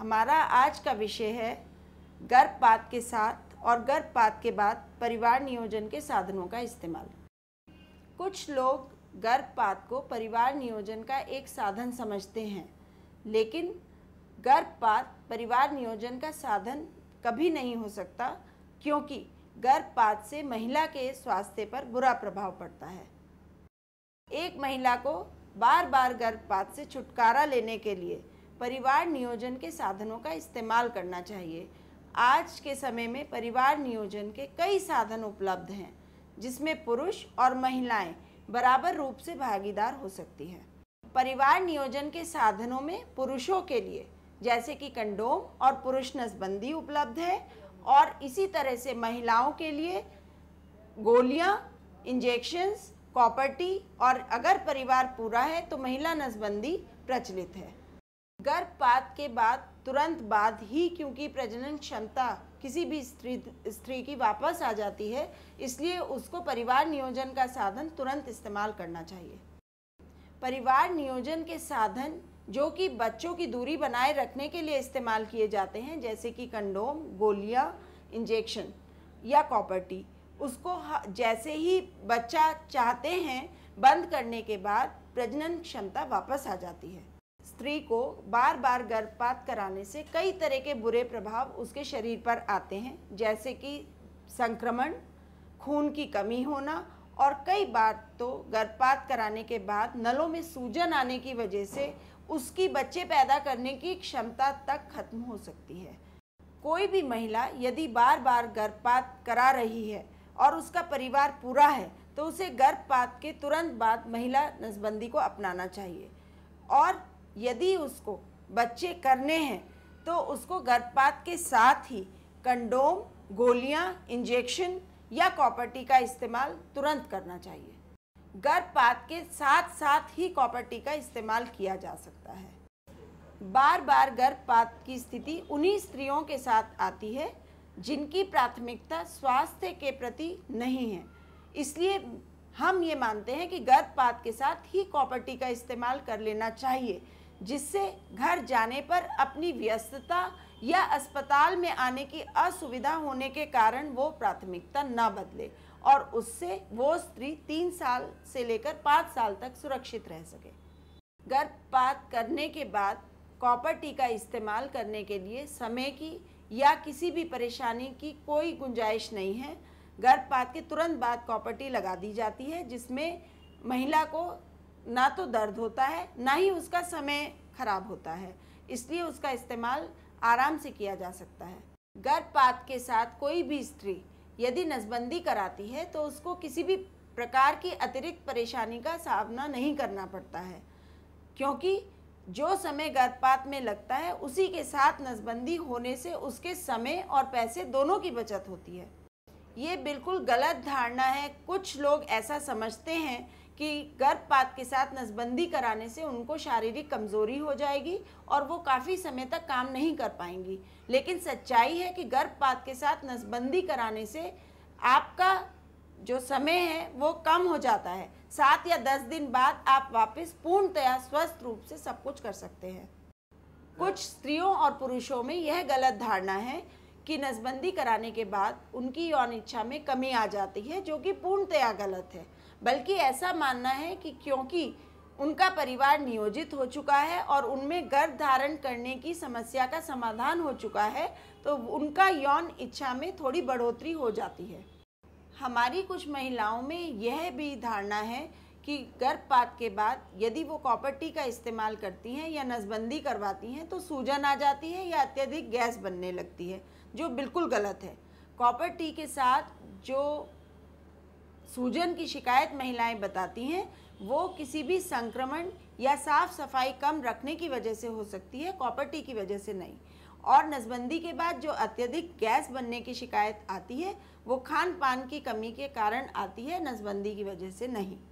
हमारा आज का विषय है गर्भपात के साथ और गर्भपात के बाद परिवार नियोजन के साधनों का इस्तेमाल कुछ लोग गर्भपात को परिवार नियोजन का एक साधन समझते हैं लेकिन गर्भपात परिवार नियोजन का साधन कभी नहीं हो सकता क्योंकि गर्भपात से महिला के स्वास्थ्य पर बुरा प्रभाव पड़ता है एक महिला को बार बार गर्भपात से छुटकारा लेने के लिए परिवार नियोजन के साधनों का इस्तेमाल करना चाहिए आज के समय में परिवार नियोजन के कई साधन उपलब्ध हैं जिसमें पुरुष और महिलाएं बराबर रूप से भागीदार हो सकती हैं परिवार नियोजन के साधनों में पुरुषों के लिए जैसे कि कंडोम और पुरुष नसबंदी उपलब्ध है और इसी तरह से महिलाओं के लिए गोलियां, इंजेक्शंस कॉपर्टी और अगर परिवार पूरा है तो महिला नसबंदी प्रचलित है गर्भपात के बाद तुरंत बाद ही क्योंकि प्रजनन क्षमता किसी भी स्त्री स्त्री की वापस आ जाती है इसलिए उसको परिवार नियोजन का साधन तुरंत इस्तेमाल करना चाहिए परिवार नियोजन के साधन जो कि बच्चों की दूरी बनाए रखने के लिए इस्तेमाल किए जाते हैं जैसे कि कंडोम गोलियाँ इंजेक्शन या कॉपर्टी उसको जैसे ही बच्चा चाहते हैं बंद करने के बाद प्रजनन क्षमता वापस आ जाती है स्त्री को बार बार गर्भपात कराने से कई तरह के बुरे प्रभाव उसके शरीर पर आते हैं जैसे कि संक्रमण खून की कमी होना और कई बार तो गर्भपात कराने के बाद नलों में सूजन आने की वजह से उसकी बच्चे पैदा करने की क्षमता तक खत्म हो सकती है कोई भी महिला यदि बार बार गर्भपात करा रही है और उसका परिवार पूरा है तो उसे गर्भपात के तुरंत बाद महिला नसबंदी को अपनाना चाहिए और यदि उसको बच्चे करने हैं तो उसको गर्भपात के साथ ही कंडोम गोलियां, इंजेक्शन या कॉपर्टी का इस्तेमाल तुरंत करना चाहिए गर्भपात के साथ साथ ही कॉपर्टी का इस्तेमाल किया जा सकता है बार बार गर्भपात की स्थिति उन्हीं स्त्रियों के साथ आती है जिनकी प्राथमिकता स्वास्थ्य के प्रति नहीं है इसलिए हम ये मानते हैं कि गर्भपात के साथ ही कॉपर्टी का इस्तेमाल कर लेना चाहिए जिससे घर जाने पर अपनी व्यस्तता या अस्पताल में आने की असुविधा होने के कारण वो प्राथमिकता न बदले और उससे वो स्त्री तीन साल से लेकर पाँच साल तक सुरक्षित रह सके गर्भपात करने के बाद कॉपर टी का इस्तेमाल करने के लिए समय की या किसी भी परेशानी की कोई गुंजाइश नहीं है गर्भपात के तुरंत बाद कॉपर टी लगा दी जाती है जिसमें महिला को ना तो दर्द होता है ना ही उसका समय खराब होता है इसलिए उसका इस्तेमाल आराम से किया जा सकता है गर्भपात के साथ कोई भी स्त्री यदि नसबंदी कराती है तो उसको किसी भी प्रकार की अतिरिक्त परेशानी का सामना नहीं करना पड़ता है क्योंकि जो समय गर्भपात में लगता है उसी के साथ नसबंदी होने से उसके समय और पैसे दोनों की बचत होती है ये बिल्कुल गलत धारणा है कुछ लोग ऐसा समझते हैं कि गर्भपात के साथ नसबंदी कराने से उनको शारीरिक कमजोरी हो जाएगी और वो काफ़ी समय तक काम नहीं कर पाएंगी लेकिन सच्चाई है कि गर्भपात के साथ नसबंदी कराने से आपका जो समय है वो कम हो जाता है सात या दस दिन बाद आप वापस पूर्णतया स्वस्थ रूप से सब कुछ कर सकते हैं कुछ स्त्रियों और पुरुषों में यह गलत धारणा है कि नसबंदी कराने के बाद उनकी यौन इच्छा में कमी आ जाती है जो कि पूर्णतया गलत है बल्कि ऐसा मानना है कि क्योंकि उनका परिवार नियोजित हो चुका है और उनमें गर्भ धारण करने की समस्या का समाधान हो चुका है तो उनका यौन इच्छा में थोड़ी बढ़ोतरी हो जाती है हमारी कुछ महिलाओं में यह भी धारणा है कि गर्भपात के बाद यदि वो कॉपर्टी का इस्तेमाल करती हैं या नसबंदी करवाती हैं तो सूजन आ जाती है या अत्यधिक गैस बनने लगती है जो बिल्कुल गलत है कॉपर टी के साथ जो सूजन की शिकायत महिलाएं बताती हैं वो किसी भी संक्रमण या साफ सफाई कम रखने की वजह से हो सकती है कॉपर्टी की वजह से नहीं और नसबंदी के बाद जो अत्यधिक गैस बनने की शिकायत आती है वो खान पान की कमी के कारण आती है नसबंदी की वजह से नहीं